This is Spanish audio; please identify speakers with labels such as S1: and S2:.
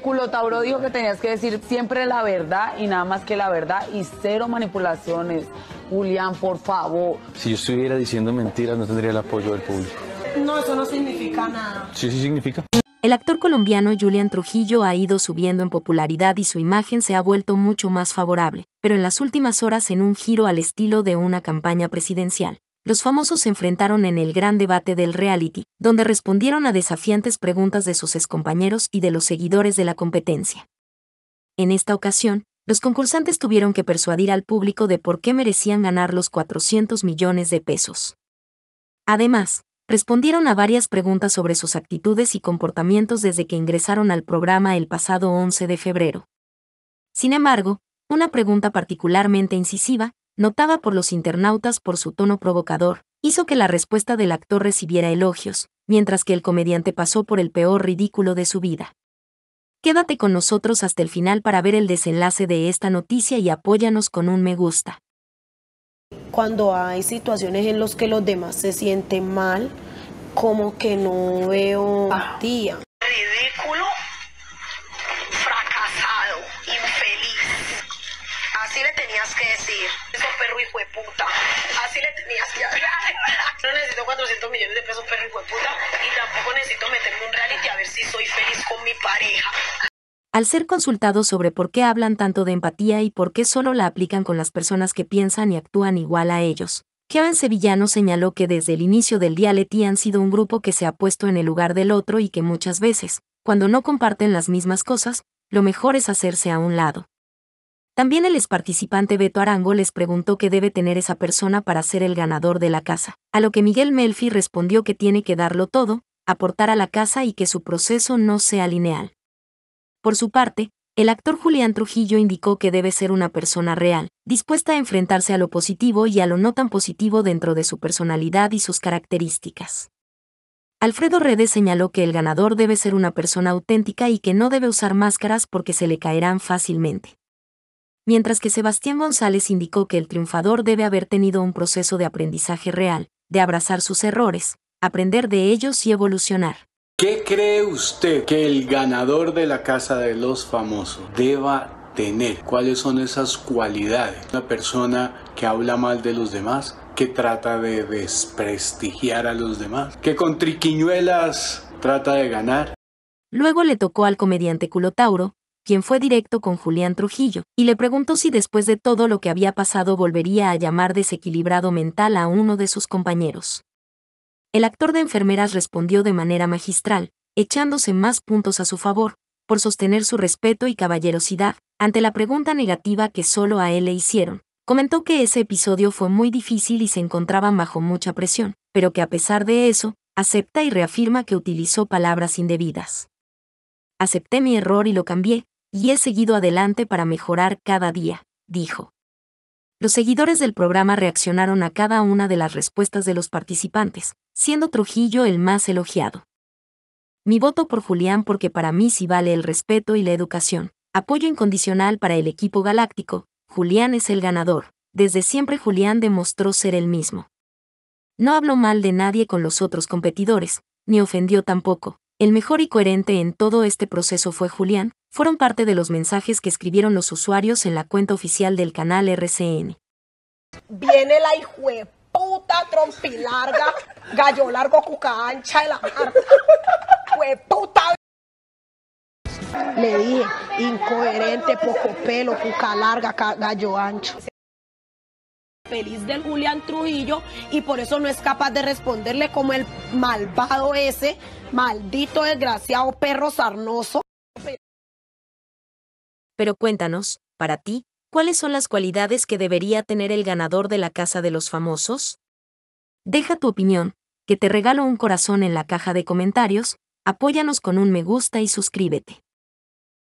S1: Culo Tauro dijo que tenías que decir siempre la verdad y nada más que la verdad y cero manipulaciones. Julián, por favor. Si yo estuviera diciendo mentiras, no tendría el apoyo del público. No, eso
S2: no significa nada.
S1: Sí, sí significa.
S2: El actor colombiano Julián Trujillo ha ido subiendo en popularidad y su imagen se ha vuelto mucho más favorable, pero en las últimas horas en un giro al estilo de una campaña presidencial los famosos se enfrentaron en el gran debate del reality, donde respondieron a desafiantes preguntas de sus excompañeros y de los seguidores de la competencia. En esta ocasión, los concursantes tuvieron que persuadir al público de por qué merecían ganar los 400 millones de pesos. Además, respondieron a varias preguntas sobre sus actitudes y comportamientos desde que ingresaron al programa el pasado 11 de febrero. Sin embargo, una pregunta particularmente incisiva, notada por los internautas por su tono provocador, hizo que la respuesta del actor recibiera elogios, mientras que el comediante pasó por el peor ridículo de su vida. Quédate con nosotros hasta el final para ver el desenlace de esta noticia y apóyanos con un me gusta.
S1: Cuando hay situaciones en las que los demás se sienten mal, como que no veo ah. tía. Ridículo, fracasado, infeliz. Así le tenías que decir puta. Así le tenías que No necesito 400 millones de pesos, de puta. Y tampoco necesito meterme un reality a ver si soy feliz con mi pareja.
S2: Al ser consultado sobre por qué hablan tanto de empatía y por qué solo la aplican con las personas que piensan y actúan igual a ellos, Kevin Sevillano señaló que desde el inicio del reality han sido un grupo que se ha puesto en el lugar del otro y que muchas veces, cuando no comparten las mismas cosas, lo mejor es hacerse a un lado. También el ex participante Beto Arango les preguntó qué debe tener esa persona para ser el ganador de la casa, a lo que Miguel Melfi respondió que tiene que darlo todo, aportar a la casa y que su proceso no sea lineal. Por su parte, el actor Julián Trujillo indicó que debe ser una persona real, dispuesta a enfrentarse a lo positivo y a lo no tan positivo dentro de su personalidad y sus características. Alfredo Redes señaló que el ganador debe ser una persona auténtica y que no debe usar máscaras porque se le caerán fácilmente mientras que Sebastián González indicó que el triunfador debe haber tenido un proceso de aprendizaje real, de abrazar sus errores, aprender de ellos y evolucionar.
S1: ¿Qué cree usted que el ganador de la Casa de los Famosos deba tener? ¿Cuáles son esas cualidades? Una persona que habla mal de los demás, que trata de desprestigiar a los demás, que con triquiñuelas trata de ganar.
S2: Luego le tocó al comediante Culotauro, quien fue directo con Julián Trujillo, y le preguntó si después de todo lo que había pasado volvería a llamar desequilibrado mental a uno de sus compañeros. El actor de enfermeras respondió de manera magistral, echándose más puntos a su favor, por sostener su respeto y caballerosidad, ante la pregunta negativa que solo a él le hicieron. Comentó que ese episodio fue muy difícil y se encontraban bajo mucha presión, pero que a pesar de eso, acepta y reafirma que utilizó palabras indebidas. Acepté mi error y lo cambié, y he seguido adelante para mejorar cada día, dijo. Los seguidores del programa reaccionaron a cada una de las respuestas de los participantes, siendo Trujillo el más elogiado. Mi voto por Julián porque para mí sí vale el respeto y la educación. Apoyo incondicional para el equipo galáctico. Julián es el ganador. Desde siempre Julián demostró ser el mismo. No habló mal de nadie con los otros competidores, ni ofendió tampoco. El mejor y coherente en todo este proceso fue Julián, fueron parte de los mensajes que escribieron los usuarios en la cuenta oficial del canal RCN.
S1: Viene la hijo puta trompilarga, gallo largo ancha de la marca. puta. Le dije, incoherente, poco pelo, cuca larga, gallo ancho. Feliz del Julián Trujillo y por eso no es capaz de responderle como el malvado ese, maldito desgraciado perro sarnoso.
S2: Pero cuéntanos, para ti, ¿cuáles son las cualidades que debería tener el ganador de la Casa de los Famosos? Deja tu opinión, que te regalo un corazón en la caja de comentarios, apóyanos con un me gusta y suscríbete.